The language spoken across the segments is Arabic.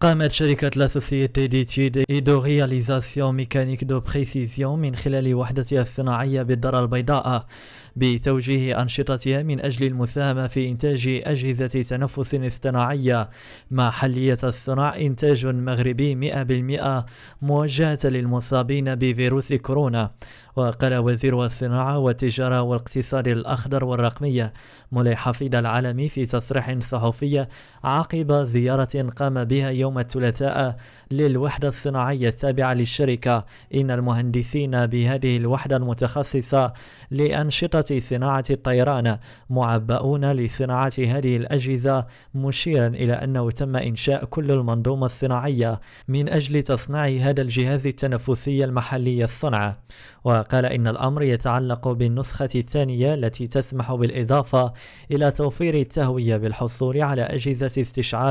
قامت شركة لا سوسيتي ديتيد اي دو رياليزاسيون ميكانيك دو بريسيزيون من خلال وحدتها الصناعية بالدار البيضاء بتوجيه أنشطتها من أجل المساهمة في إنتاج أجهزة تنفس اصطناعية مع حلية الصناع إنتاج مغربي 100% موجهة للمصابين بفيروس كورونا وقال وزير الصناعة والتجارة والاقتصاد الأخضر والرقمية مولاي حفيد العالمي في تصريح صحفي عقب زيارة قام بها يوم الثلاثاء للوحدة الصناعية التابعة للشركة إن المهندسين بهذه الوحدة المتخصصة لأنشطة صناعة الطيران معبؤون لصناعة هذه الأجهزة مشيرا إلى أنه تم إنشاء كل المنظومة الصناعية من أجل تصنيع هذا الجهاز التنفسي المحلي الصنع وقال إن الأمر يتعلق بالنسخة الثانية التي تسمح بالإضافة إلى توفير التهوية بالحصول على أجهزة استشعار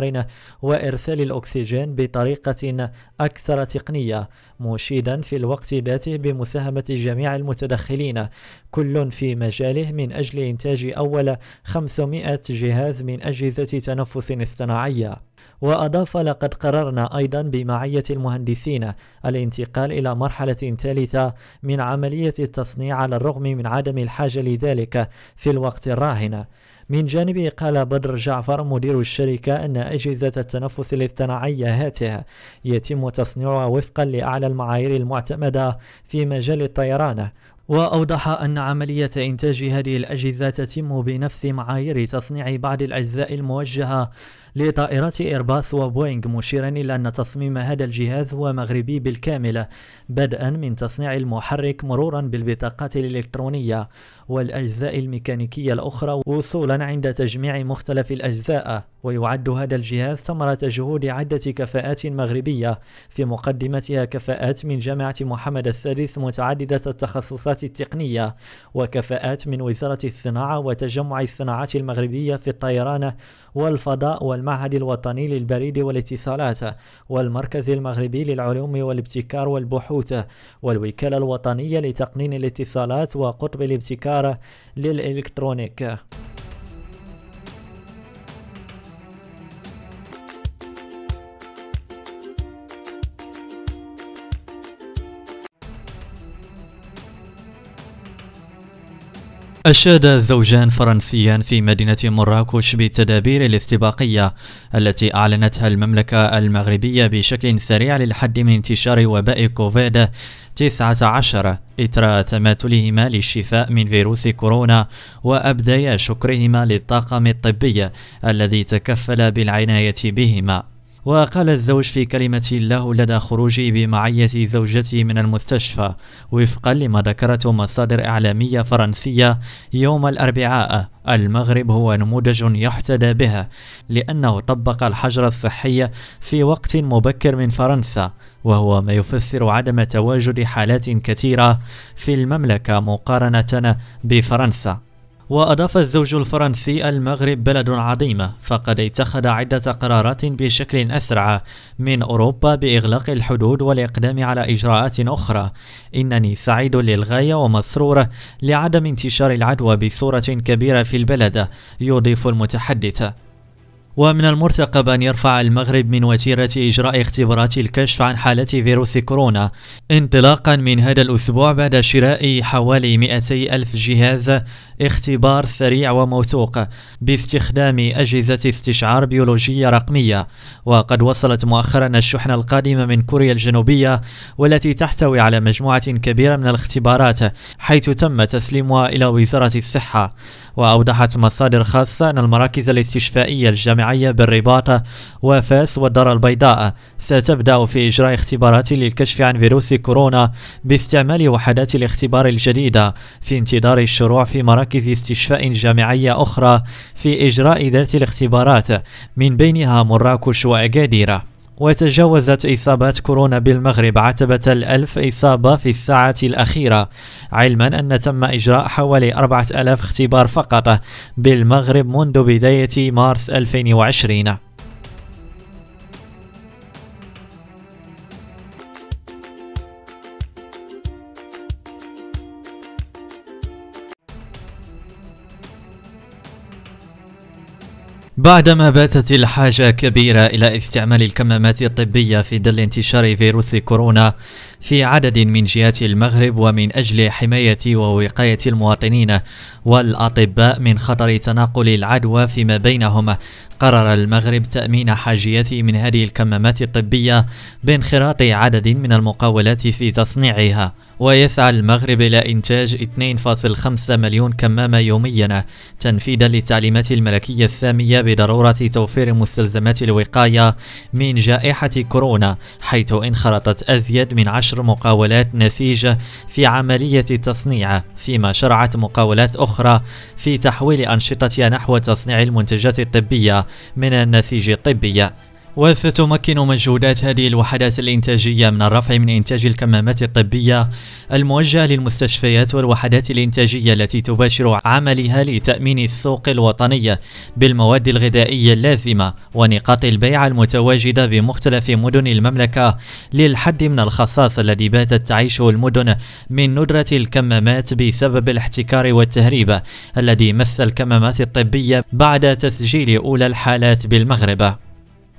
وإرسال الأكسجين بطريقة أكثر تقنية مشيدا في الوقت ذاته بمساهمة جميع المتدخلين كل في مجاله من أجل إنتاج أول 500 جهاز من أجهزة تنفس اصطناعية وأضاف لقد قررنا أيضا بمعية المهندسين الانتقال إلى مرحلة ثالثة من عملية التصنيع على الرغم من عدم الحاجة لذلك في الوقت الراهن من جانبه قال بدر جعفر مدير الشركة أن أجهزة التنفس الاصطناعية هاته يتم تصنيعها وفقا لأعلى المعايير المعتمدة في مجال الطيران وأوضح أن عملية إنتاج هذه الأجهزة تتم بنفس معايير تصنيع بعض الأجزاء الموجهة لطائرات إيرباث وبوينغ مشيرا إلى أن تصميم هذا الجهاز هو مغربي بالكامل بدءا من تصنيع المحرك مرورا بالبطاقات الإلكترونية والأجزاء الميكانيكية الأخرى وصولا عند تجميع مختلف الأجزاء ويعد هذا الجهاز ثمرة جهود عدة كفاءات مغربية في مقدمتها كفاءات من جامعة محمد الثالث متعددة التخصصات التقنية وكفاءات من وزارة الصناعة وتجمع الصناعات المغربية في الطيران والفضاء والم المعهد الوطني للبريد والاتصالات والمركز المغربي للعلوم والابتكار والبحوث والوكالة الوطنية لتقنين الاتصالات وقطب الابتكار للإلكترونيك أشاد زوجان فرنسيان في مدينة مراكش بالتدابير الاستباقية التي أعلنتها المملكة المغربية بشكل سريع للحد من انتشار وباء كوفيد 19 إثر تماثلهما للشفاء من فيروس كورونا وأبديا شكرهما للطاقم الطبي الذي تكفل بالعناية بهما وقال الزوج في كلمة له لدى خروجي بمعية زوجتي من المستشفى وفقا لما ذكرته مصادر إعلامية فرنسية يوم الأربعاء المغرب هو نموذج يحتذى به لأنه طبق الحجر الصحي في وقت مبكر من فرنسا وهو ما يفسر عدم تواجد حالات كثيرة في المملكة مقارنة بفرنسا وأضاف الزوج الفرنسي المغرب بلد عظيمة فقد اتخذ عدة قرارات بشكل أسرع من أوروبا بإغلاق الحدود والإقدام على إجراءات أخرى إنني سعيد للغاية ومسرور لعدم انتشار العدوى بصورة كبيرة في البلد يضيف المتحدث ومن المرتقب أن يرفع المغرب من وتيرة إجراء اختبارات الكشف عن حالة فيروس كورونا انطلاقا من هذا الأسبوع بعد شراء حوالي 200 ألف جهاز اختبار سريع وموثوق باستخدام أجهزة استشعار بيولوجية رقمية وقد وصلت مؤخرا الشحنة القادمة من كوريا الجنوبية والتي تحتوي على مجموعة كبيرة من الاختبارات حيث تم تسليمها إلى وزارة الصحة وأوضحت مصادر خاصة أن المراكز الاستشفائية الجامعة الجامعية بالرباط وفاس والدار البيضاء ستبدأ في إجراء اختبارات للكشف عن فيروس كورونا باستعمال وحدات الاختبار الجديدة في انتظار الشروع في مراكز استشفاء جامعية أخرى في إجراء ذات الاختبارات من بينها مراكش وأكادير وتجاوزت إصابات كورونا بالمغرب عتبة الألف إصابة في الساعة الأخيرة علما أن تم إجراء حوالي 4000 اختبار فقط بالمغرب منذ بداية مارس 2020 بعدما باتت الحاجة كبيرة إلى استعمال الكمامات الطبية في ظل انتشار فيروس كورونا في عدد من جهات المغرب ومن أجل حماية ووقاية المواطنين والأطباء من خطر تناقل العدوى فيما بينهم قرر المغرب تأمين حاجيات من هذه الكمامات الطبية بانخراط عدد من المقاولات في تصنيعها ويسعى المغرب إلى إنتاج 2.5 مليون كمامة يوميا تنفيذا للتعليمات الملكية الثامية بضرورة توفير مستلزمات الوقاية من جائحة كورونا حيث انخرطت أزيد من 10 نشر مقاولات نفيجة في عملية تصنيع فيما شرعت مقاولات أخرى في تحويل أنشطتها نحو تصنيع المنتجات الطبية من النسيج الطبي وستمكن مجهودات هذه الوحدات الإنتاجية من الرفع من إنتاج الكمامات الطبية الموجهة للمستشفيات والوحدات الإنتاجية التي تباشر عملها لتأمين السوق الوطني بالمواد الغذائية اللازمة ونقاط البيع المتواجدة بمختلف مدن المملكة للحد من الخصاص الذي باتت تعيشه المدن من ندرة الكمامات بسبب الاحتكار والتهريب الذي مثل الكمامات الطبية بعد تسجيل أولى الحالات بالمغرب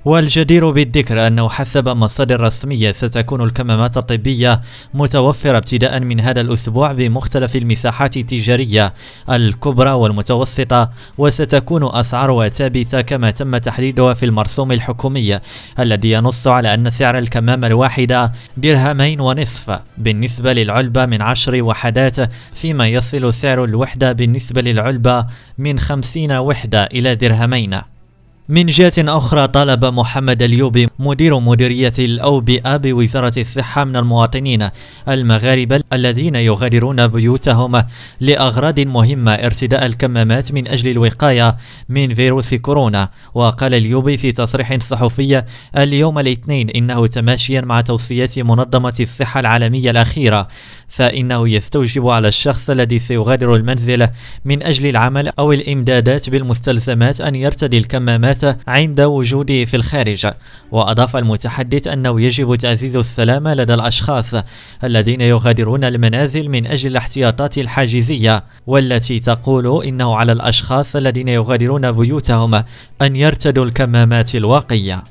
والجدير بالذكر أنه حسب مصادر رسمية ستكون الكمامات الطبية متوفرة ابتداء من هذا الأسبوع بمختلف المساحات التجارية الكبرى والمتوسطة وستكون أسعارها ثابتة كما تم تحديدها في المرسوم الحكومي الذي ينص على أن سعر الكمامة الواحدة درهمين ونصف بالنسبة للعلبة من عشر وحدات فيما يصل سعر الوحدة بالنسبة للعلبة من خمسين وحدة إلى درهمين من جهة أخرى طلب محمد اليوبي مدير مديرية الأوبئة بوزارة الصحة من المواطنين المغاربة الذين يغادرون بيوتهم لأغراض مهمة ارتداء الكمامات من أجل الوقاية من فيروس كورونا وقال اليوبي في تصريح صحفي اليوم الاثنين إنه تماشيا مع توصيات منظمة الصحة العالمية الأخيرة فإنه يستوجب على الشخص الذي سيغادر المنزل من أجل العمل أو الإمدادات بالمستلزمات أن يرتدي الكمامات السلامة عند وجوده في الخارج وأضاف المتحدث أنه يجب تعزيز السلامة لدى الأشخاص الذين يغادرون المنازل من أجل الاحتياطات الحاجزية والتي تقول إنه على الأشخاص الذين يغادرون بيوتهم أن يرتدوا الكمامات الواقية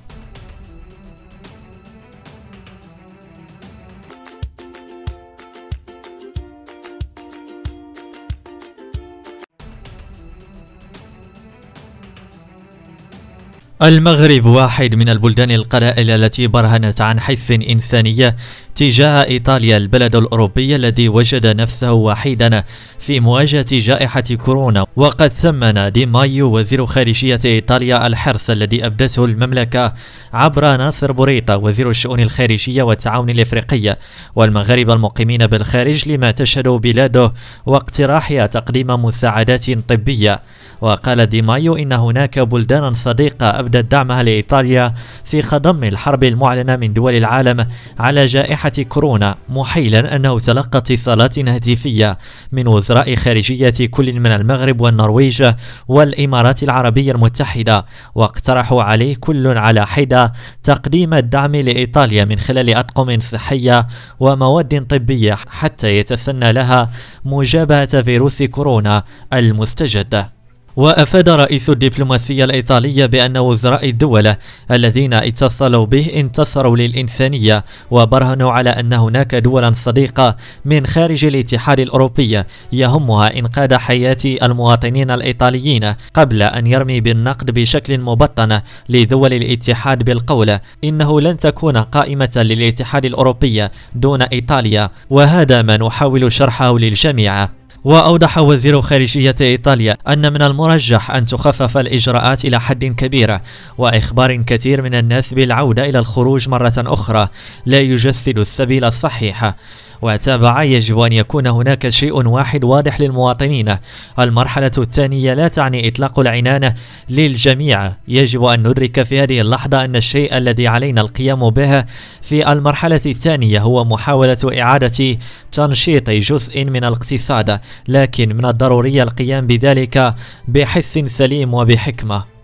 المغرب واحد من البلدان القلائل التي برهنت عن حث إنسانية تجاه إيطاليا البلد الأوروبي الذي وجد نفسه وحيدا في مواجهة جائحة كورونا وقد ثمن دي مايو وزير خارجية إيطاليا الحرص الذي أبدته المملكة عبر ناصر بوريطا وزير الشؤون الخارجية والتعاون الإفريقي والمغاربة المقيمين بالخارج لما تشهد بلاده واقتراحها تقديم مساعدات طبية وقال دي مايو إن هناك بلدان صديقة تبدأ دعمها لإيطاليا في خضم الحرب المعلنة من دول العالم على جائحة كورونا محيلا أنه تلقى اتصالات هاتفية من وزراء خارجية كل من المغرب والنرويج والإمارات العربية المتحدة واقترحوا عليه كل على حدة تقديم الدعم لإيطاليا من خلال أطقم صحية ومواد طبية حتى يتسنى لها مجابهة فيروس كورونا المستجد وأفاد رئيس الدبلوماسية الإيطالية بأن وزراء الدول الذين اتصلوا به انتصروا للإنسانية وبرهنوا على أن هناك دولا صديقة من خارج الاتحاد الأوروبي يهمها إنقاذ حياة المواطنين الإيطاليين قبل أن يرمي بالنقد بشكل مبطن لدول الاتحاد بالقول إنه لن تكون قائمة للاتحاد الأوروبي دون إيطاليا وهذا ما نحاول شرحه للجميع وأوضح وزير خارجية إيطاليا أن من المرجح أن تخفف الإجراءات إلى حد كبير وإخبار كثير من الناس بالعودة إلى الخروج مرة أخرى لا يجسد السبيل الصحيح وتابع يجب أن يكون هناك شيء واحد واضح للمواطنين المرحلة الثانية لا تعني إطلاق العنان للجميع يجب أن ندرك في هذه اللحظة أن الشيء الذي علينا القيام به في المرحلة الثانية هو محاولة إعادة تنشيط جزء من الاقتصاد لكن من الضروري القيام بذلك بحث سليم وبحكمة